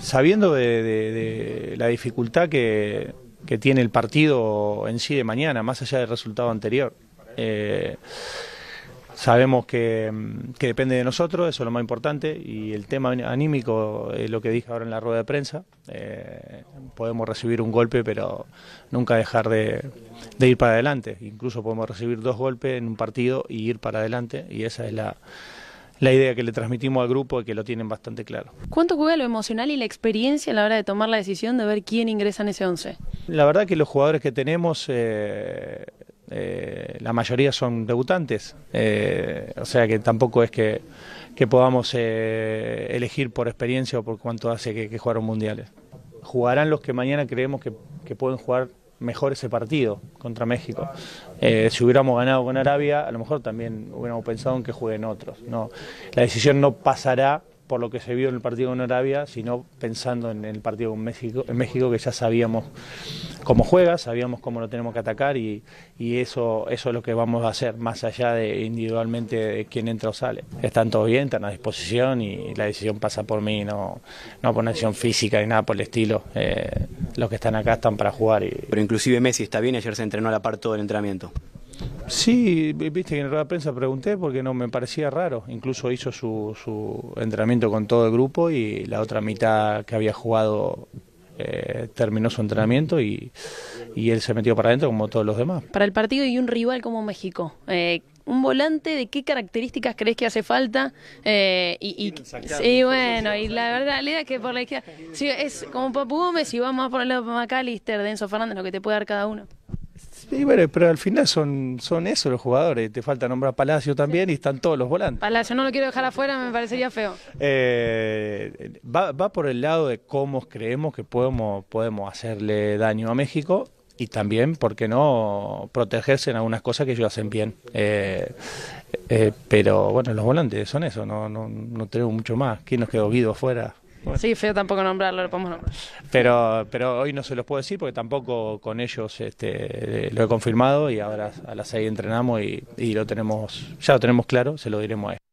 sabiendo de, la dificultad que, tiene el partido en sí de mañana, más allá del resultado anterior. Eh, sabemos que, depende de nosotros, eso es lo más importante, y el tema anímico es lo que dije ahora en la rueda de prensa. Eh, podemos recibir un golpe, pero nunca dejar de, de, ir para adelante. Incluso podemos recibir dos golpes en un partido y ir para adelante, y esa es la, la idea que le transmitimos al grupo y que lo tienen bastante claro. ¿Cuánto juega lo emocional y la experiencia a la hora de tomar la decisión de ver quién ingresa en ese 11? La verdad que los jugadores que tenemos, eh, eh, la mayoría son debutantes, eh, o sea que tampoco es que, podamos elegir por experiencia o por cuánto hace que, que jugaron mundiales. Jugarán los que mañana creemos que, que pueden jugar mejor ese partido contra México. Eh, si hubiéramos ganado con Arabia, a lo mejor también hubiéramos pensado en que jueguen otros. No, la decisión no pasará por lo que se vio en el partido con Arabia, sino pensando en el partido con México, en México que ya sabíamos cómo juega, sabíamos cómo lo tenemos que atacar y, eso, eso es lo que vamos a hacer, más allá de individualmente quién entra o sale. Están todos bien, están a disposición y la decisión pasa por mí, no, no por una acción física ni nada por el estilo. Eh, los que están acá están para jugar. Pero inclusive Messi está bien, ayer se entrenó a la parte todo el entrenamiento. Sí, viste que en la prensa pregunté porque no me parecía raro. Incluso hizo su, entrenamiento con todo el grupo y la otra mitad que había jugado eh, terminó su entrenamiento y, él se metió para adentro como todos los demás. Para el partido y un rival como México, eh, ¿un volante de qué características crees que hace falta? Eh, y, bueno, y la verdad, es que por la izquierda, es como Papu Gómez, y vamos más por el lado de Denso Fernández, lo que te puede dar cada uno. Sí, bueno, pero al final son, son eso los jugadores. Te falta nombrar Palacio también y están todos los volantes. Palacio no lo quiero dejar afuera, me parecería feo. Eh, va, va, por el lado de cómo creemos que podemos, podemos hacerle daño a México y también, ¿por qué no?, protegerse en algunas cosas que ellos hacen bien. Eh, eh, pero bueno, los volantes son eso, no, no, no tenemos mucho más. ¿Quién nos quedó vivo afuera? Sí, feo tampoco nombrarlo, lo podemos nombrar. Pero, pero hoy no se los puedo decir porque tampoco con ellos este, lo he confirmado y ahora a las 6 entrenamos y, lo tenemos, ya lo tenemos claro, se lo diremos a